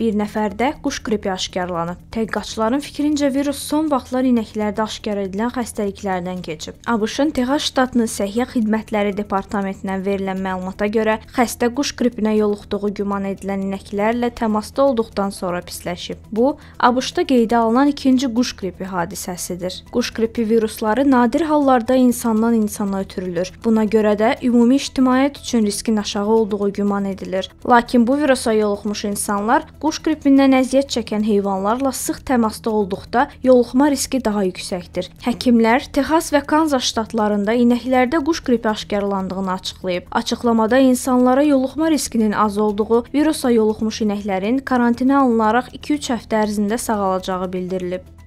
Bir nəfərdə quş qripi aşkarlanıb. Tədqiqatçıların fikrincə virus son vaxtlar inəklərdə aşkar edilən xəstəliklərdən keçib. ABŞ-ın Texas ştatının Səhiyyə Xidmətləri Departamentindən verilən məlumata görə xəstə quş qripinə yoluxduğu güman edilən inəklərlə təmasda olduqdan sonra pisləşib. Bu, ABŞ-da qeydə alınan ikinci quş qripi hadisəsidir. Quş qripi virusları nadir hallarda insandan insana ötürülür. Buna görə də ümumi ictimaiyyət üçün riskin aşağı olduğu güman edilir. Lakin bu virusa yoluxmuş insanlar quş Quş qripindən əziyyət çəkən heyvanlarla sıx təmasda olduqda yoluxma riski daha yüksəkdir. Həkimlər Texas və Kanzas ştatlarında inəklərdə quş qripi aşkarlandığını açıqlayıb. Açıqlamada insanlara yoluxma riskinin az olduğu, virusa yoluxmuş inəklərin karantinə alınaraq 2-3 həftə ərzində sağalacağı bildirilib.